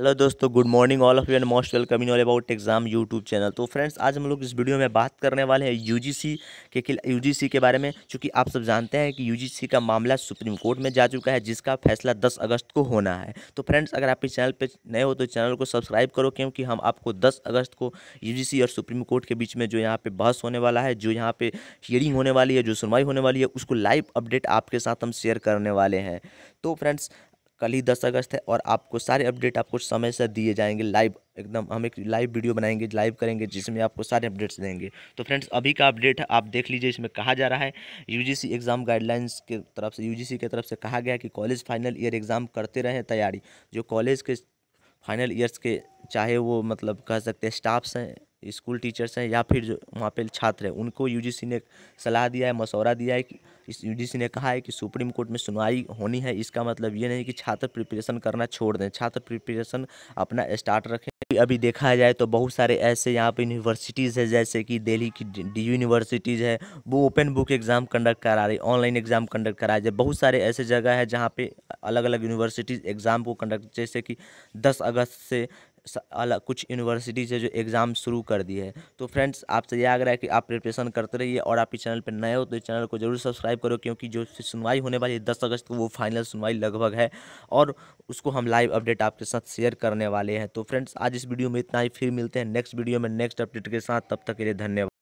hello दोस्तों good morning all of you and most welcome in all about exam YouTube channel तो friends आज हम लोग इस वीडियो में बात करने वाले हैं यूजीसी के यूजीसी के बारे में चूँकि आप सब जानते हैं कि यूजीसी का मामला सुप्रीम कोर्ट में जा चुका है जिसका फैसला 10 अगस्त को होना है तो फ्रेंड्स अगर आप इस चैनल पर नए हो तो चैनल को सब्सक्राइब करो क्योंकि हम आपको दस अगस्त को यू और सुप्रीम कोर्ट के बीच में जो यहाँ पर बहस होने वाला है जो यहाँ पर हियरिंग होने वाली है जो सुनवाई होने वाली है उसको लाइव अपडेट आपके साथ हम शेयर करने वाले हैं तो फ्रेंड्स कल ही दस अगस्त है और आपको सारे अपडेट आपको समय से दिए जाएंगे लाइव एकदम हम एक लाइव वीडियो बनाएंगे लाइव करेंगे जिसमें आपको सारे अपडेट्स देंगे तो फ्रेंड्स अभी का अपडेट है आप देख लीजिए इसमें कहा जा रहा है यूजीसी एग्ज़ाम गाइडलाइंस के तरफ से यूजीसी की तरफ से कहा गया कि कॉलेज फाइनल ईयर एग्ज़ाम करते रहें तैयारी जो कॉलेज के फाइनल ईयर्स के चाहे वो मतलब कह सकते हैं स्टाफ्स हैं स्कूल टीचर्स हैं या फिर जो वहाँ पे छात्र हैं उनको यूजीसी ने सलाह दिया है मशवरा दिया है कि इस यूजीसी ने कहा है कि सुप्रीम कोर्ट में सुनवाई होनी है इसका मतलब ये नहीं कि छात्र प्रिपरेशन करना छोड़ दें छात्र प्रिपरेशन अपना स्टार्ट रखें अभी देखा जाए तो बहुत सारे ऐसे यहाँ पे यूनिवर्सिटीज़ है जैसे कि दिल्ली की डी यूनिवर्सिटीज़ है वो ओपन बुक एग्ज़ाम कंडक्ट करा रही ऑनलाइन एग्ज़ाम कंडक्ट करा जाए बहुत सारे ऐसे जगह है जहाँ पे अलग अलग यूनिवर्सिटीज़ एग्ज़ाम को कंडक्ट जैसे कि 10 अगस्त से अलग कुछ यूनिवर्सिटीज़ है जो एग्ज़ाम शुरू कर दी है तो फ्रेंड्स आपसे यह आग्रह है कि आप प्रिपरेशन करते रहिए और आप इस चैनल पर नए हो तो इस चैनल को जरूर सब्सक्राइब करो क्योंकि जो सुनवाई होने वाली है दस अगस्त को वो फाइनल सुनवाई लगभग है और उसको हम लाइव अपडेट आपके साथ शेयर करने वाले हैं तो फ्रेंड्स आज इस वीडियो में इतना ही फिर मिलते हैं नेक्स्ट वीडियो में नेक्स्ट अपडेट के साथ तब तक के लिए धन्यवाद